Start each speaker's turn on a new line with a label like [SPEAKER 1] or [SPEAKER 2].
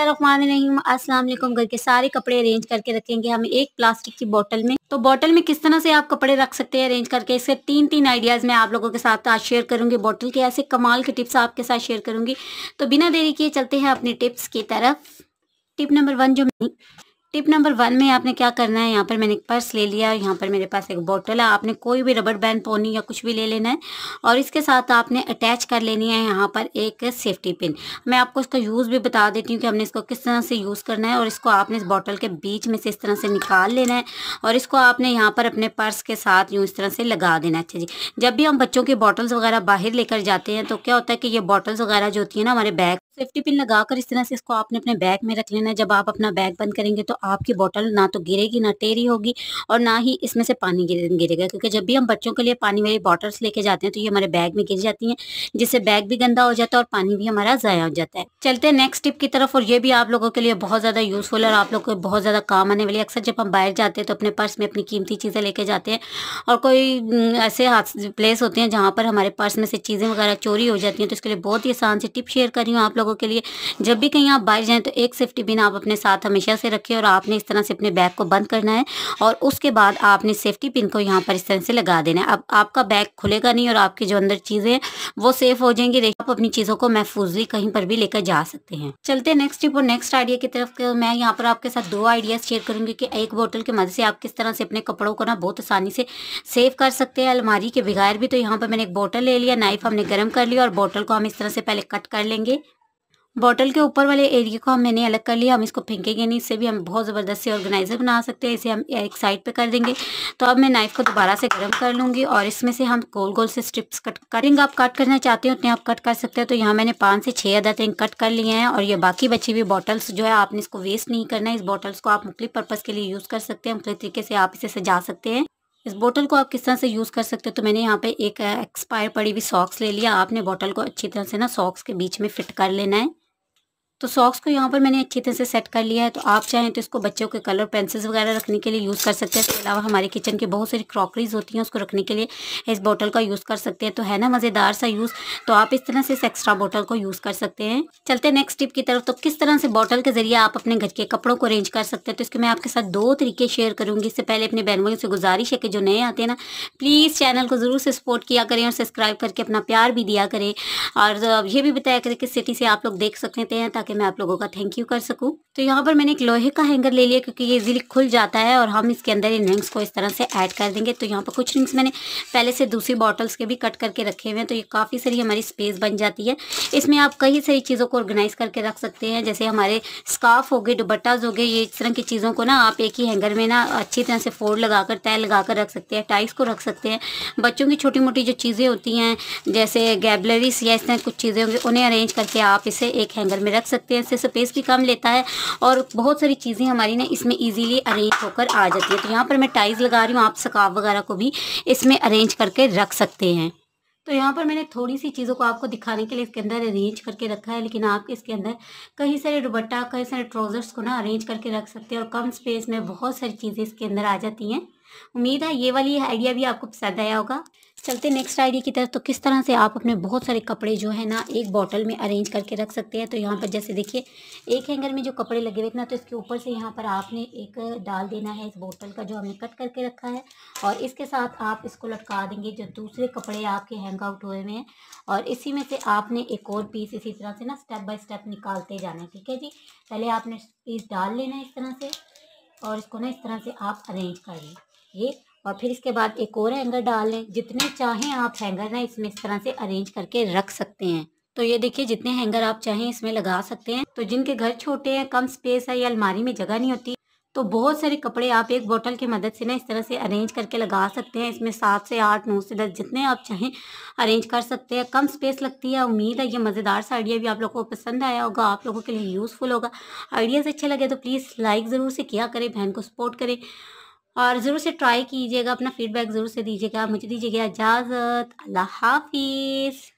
[SPEAKER 1] अस्सलाम वालेकुम घर के सारे कपड़े अरेंज करके रखेंगे हम एक प्लास्टिक की बोतल में तो बोतल में किस तरह से आप कपड़े रख सकते हैं अरेंज करके इसके तीन तीन आइडियाज़ मैं आप लोगों के साथ आज शेयर करूंगी बोतल के ऐसे कमाल के टिप्स आपके साथ शेयर करूंगी तो बिना देरी किए चलते हैं अपने टिप्स की तरफ टिप नंबर वन जो टिप नंबर वन में आपने क्या करना है यहाँ पर मैंने एक पर्स ले लिया यहाँ पर मेरे पास एक बोतल है आपने कोई भी रबर बैंड पोनी या कुछ भी ले लेना है और इसके साथ आपने अटैच कर लेनी है यहाँ पर एक सेफ्टी पिन मैं आपको इसका यूज़ भी बता देती हूँ कि हमने इसको किस तरह से यूज़ करना है और इसको आपने इस बॉटल के बीच में से इस तरह से निकाल लेना है और इसको आपने यहाँ पर अपने पर्स के साथ यूँ इस तरह से लगा देना है अच्छा जी जब भी हम बच्चों की बॉटल्स वगैरह बाहर लेकर जाते हैं तो क्या होता है कि ये बॉटल्स वगैरह जो होती है ना हमारे बैग सेफ्टी पिन लगा कर इस तरह से इसको आपने अपने बैग में रख लेना है जब आप अपना बैग बंद करेंगे तो आपकी बोतल ना तो गिरेगी ना टेरी होगी और ना ही इसमें से पानी गिरेगा क्योंकि जब भी हम बच्चों के लिए पानी वाली बॉटल्स लेके जाते हैं तो ये हमारे बैग में गिर जाती हैं जिससे बैग भी गंदा हो जाता है और पानी भी हमारा ज़ाया हो जाता है चलते हैं नेक्स्ट टिप की तरफ और ये भी आप लोगों के लिए बहुत ज़्यादा यूज़फुल और आप लोग को बहुत ज़्यादा काम आने वाली अक्सर जब हम बाहर जाते हैं तो अपने पर्स में अपनी कीमती चीज़ें लेके जाते हैं और कोई हम्म, ऐसे प्लेस होते हैं जहाँ पर हमारे पर्स में से चीज़ें वगैरह चोरी हो जाती हैं तो इसके लिए बहुत ही आसान से टिप शेयर कर रही हूँ आप लोग लोगों के लिए जब भी कहीं आप बाहर जाएं तो एक सेफ्टी पिन आप अपने साथ हमेशा से रखें और आपने इस तरह से अपने बैग को बंद करना है और उसके बाद आपने सेफ्टी पिन को यहाँ पर इस तरह से लगा देना है अब आपका बैग खुलेगा नहीं और आपके जो अंदर चीज़ें वो सेफ हो जाएंगी आप अपनी चीज़ों को महफूजली कहीं पर भी लेकर जा सकते हैं चलते नेक्स्ट टिप और नेक्स्ट आइडिया की तरफ मैं यहाँ पर आपके साथ दो आइडियाज़ शेयर करूँगी कि एक बोतल की मदद से आप किस तरह से अपने कपड़ों को ना बहुत आसानी से सेव कर सकते हैं अलमारी के बगैर भी तो यहाँ पर मैंने एक बोतल ले लिया नाइफ हमने गर्म कर लिया और बोतल को हम इस तरह से पहले कट कर लेंगे बॉटल के ऊपर वाले एरिया को हम मैंने अलग कर लिया हम इसको फेंकेंगे नहीं इससे भी हम बहुत ज़बरदस्त से ऑर्गेनाइज़र बना सकते हैं इसे हम एक साइड पे कर देंगे तो अब मैं नाइफ़ को दोबारा से गर्म कर लूँगी और इसमें से हम गोल गोल से स्ट्रिप्स कट करेंगे आप कट करना चाहते हैं उतने आप कट कर सकते हैं तो यहाँ मैंने पाँच से छः अदर थिंग कट कर लिए हैं और ये बाकी बची हुई बॉटल्स जो है आपने इसको वेस्ट नहीं करना है इस बॉटल्स को आप मुख्तु पर्पज़ के लिए यूज़ कर सकते हैं मुख्तु तरीके से आप इसे सजा सकते हैं इस बोतल को आप किस तरह से यूज़ कर सकते हो तो मैंने यहाँ पे एक एक्सपायर पड़ी हुई सॉक्स ले लिया आपने बोतल को अच्छी तरह से ना सॉक्स के बीच में फिट कर लेना है तो सॉक्स को यहाँ पर मैंने अच्छी तरह से सेट कर लिया है तो आप चाहें तो इसको बच्चों के कलर पेंसिल्स वगैरह रखने के लिए यूज़ कर सकते हैं इसके अलावा हमारे किचन की बहुत सारी क्रॉकरीज होती हैं उसको रखने के लिए इस बोतल का यूज़ कर सकते हैं तो है ना मज़ेदार सा यूज़ तो आप इस तरह से इस एक्स्ट्रा बोटल को यूज़ कर सकते हैं चलते हैं नेक्स्ट टिप की तरफ तो किस तरह से बॉटल के जरिए आप अपने घर के कपड़ों को अरेंज कर सकते हैं तो इसके मैं आपके साथ दो तरीके शेयर करूँगी इससे पहले अपने बहन भाई से गुजारिश है कि जो नए आते हैं ना प्लीज़ चैनल को ज़रूर से सपोर्ट किया करें और सब्सक्राइब करके अपना प्यार भी दिया करें और ये भी बताया करें किस सिटी से आप लोग देख सकते हैं ताकि ताकि मैं आप लोगों का थैंक यू कर सकूँ तो यहाँ पर मैंने एक लोहे का हैंगर ले लिया क्योंकि ये इजीली खुल जाता है और हम इसके अंदर इन रिंग्स को इस तरह से ऐड कर देंगे तो यहाँ पर कुछ रिंग्स मैंने पहले से दूसरी बॉटल्स के भी कट करके रखे हुए हैं तो ये काफ़ी सारी हमारी स्पेस बन जाती है इसमें आप कई सारी चीज़ों को ऑर्गेनाइज़ करके रख सकते हैं जैसे हमारे स्काफ हो गए दुबट्टाज हो गए ये इस तरह की चीज़ों को ना आप एक ही हैंगर में ना अच्छी तरह से फोल्ड लगा कर तय लगा कर रख सकते हैं टाइल्स को रख सकते हैं बच्चों की छोटी मोटी जो चीज़ें होती हैं जैसे गैबलरीज या इस तरह कुछ चीज़ें होंगी उन्हें अरेंज करके आप इसे एक हैंगर में रख सकते सकते हैं इससे स्पेस भी कम लेता है और बहुत सारी चीज़ें हमारी ना इसमें ईजिली अरेंज होकर आ जाती है तो यहाँ पर मैं टाइल्स लगा रही हूँ आप सकाफ वगैरह को भी इसमें अरेंज करके रख सकते हैं तो यहाँ पर मैंने थोड़ी सी चीज़ों को आपको दिखाने के लिए इसके अंदर अरेंज करके रखा है लेकिन आप इसके अंदर कई सारे दुबट्टा कई सारे ट्राउज़र्स को ना अरेंज करके रख सकते हैं और कम स्पेस में बहुत सारी चीज़ें इसके अंदर आ जाती हैं उम्मीद है ये वाली आइडिया भी आपको पसंद आया होगा चलते नेक्स्ट आइडिया की तरफ तो किस तरह से आप अपने बहुत सारे कपड़े जो है ना एक बॉटल में अरेंज करके रख सकते हैं तो यहाँ पर जैसे देखिए एक हैंगर में जो कपड़े लगे हुए थे ना तो इसके ऊपर से यहाँ पर आपने एक डाल देना है इस बॉटल का जो हमने कट करके रखा है और इसके साथ आप इसको लटका देंगे जो दूसरे कपड़े आपके हैंग आउट हुए हुए हैं और इसी में से आपने एक और पीस इसी तरह से ना स्टेप बाय स्टेप निकालते जाना है ठीक है जी पहले आपने पीस डाल लेना है इस तरह से और इसको ना इस तरह से आप अरेंज कर लें ये और फिर इसके बाद एक और हैंगर डाल लें जितने चाहें आप हैंगर ना इसमें इस तरह से अरेंज करके रख सकते हैं तो ये देखिए जितने हैंगर आप चाहें इसमें लगा सकते हैं तो जिनके घर छोटे हैं कम स्पेस है या अलमारी में जगह नहीं होती तो बहुत सारे कपड़े आप एक बोतल की मदद से ना इस तरह से अरेंज करके लगा सकते हैं इसमें सात से आठ नौ से दस जितने आप चाहें अरेंज कर सकते हैं कम स्पेस लगती है उम्मीद है ये मज़ेदार सा आइडिया भी आप लोगों को पसंद आया होगा आप लोगों के लिए यूज़फुल होगा आइडियाज़ अच्छे लगे तो प्लीज़ लाइक ज़रूर से किया करें बहन को सपोर्ट करें और ज़रूर से ट्राई कीजिएगा अपना फीडबैक ज़रूर से दीजिएगा मुझे दीजिएगा इजाज़त अल्लाह हाफिज़